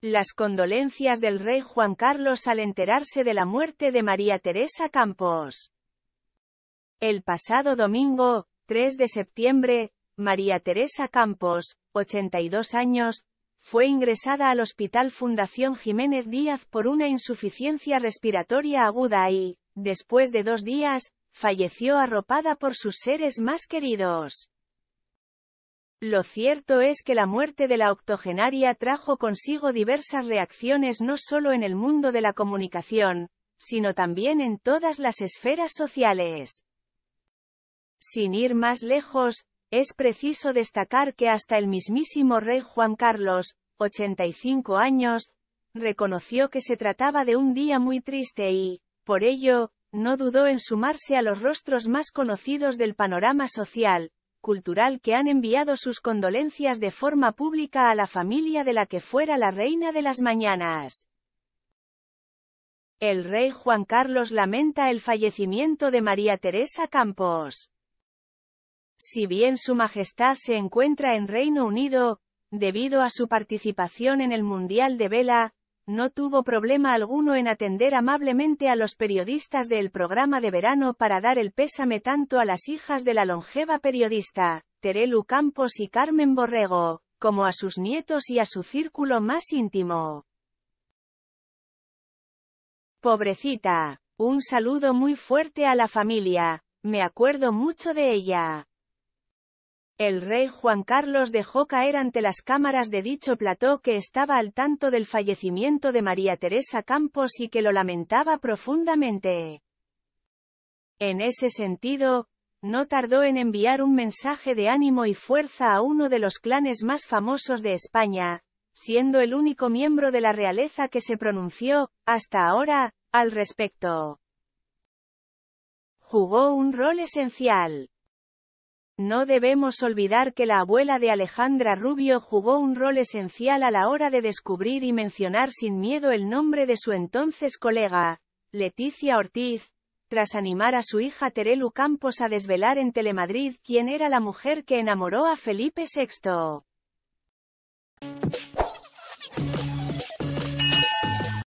Las condolencias del rey Juan Carlos al enterarse de la muerte de María Teresa Campos. El pasado domingo, 3 de septiembre, María Teresa Campos, 82 años, fue ingresada al Hospital Fundación Jiménez Díaz por una insuficiencia respiratoria aguda y, después de dos días, falleció arropada por sus seres más queridos. Lo cierto es que la muerte de la octogenaria trajo consigo diversas reacciones no solo en el mundo de la comunicación, sino también en todas las esferas sociales. Sin ir más lejos, es preciso destacar que hasta el mismísimo rey Juan Carlos, 85 años, reconoció que se trataba de un día muy triste y, por ello, no dudó en sumarse a los rostros más conocidos del panorama social, cultural que han enviado sus condolencias de forma pública a la familia de la que fuera la reina de las mañanas. El rey Juan Carlos lamenta el fallecimiento de María Teresa Campos. Si bien Su Majestad se encuentra en Reino Unido, debido a su participación en el Mundial de Vela, no tuvo problema alguno en atender amablemente a los periodistas del programa de verano para dar el pésame tanto a las hijas de la longeva periodista, Terelu Campos y Carmen Borrego, como a sus nietos y a su círculo más íntimo. Pobrecita. Un saludo muy fuerte a la familia. Me acuerdo mucho de ella. El rey Juan Carlos dejó caer ante las cámaras de dicho plató que estaba al tanto del fallecimiento de María Teresa Campos y que lo lamentaba profundamente. En ese sentido, no tardó en enviar un mensaje de ánimo y fuerza a uno de los clanes más famosos de España, siendo el único miembro de la realeza que se pronunció, hasta ahora, al respecto. Jugó un rol esencial. No debemos olvidar que la abuela de Alejandra Rubio jugó un rol esencial a la hora de descubrir y mencionar sin miedo el nombre de su entonces colega, Leticia Ortiz, tras animar a su hija Terelu Campos a desvelar en Telemadrid quién era la mujer que enamoró a Felipe VI.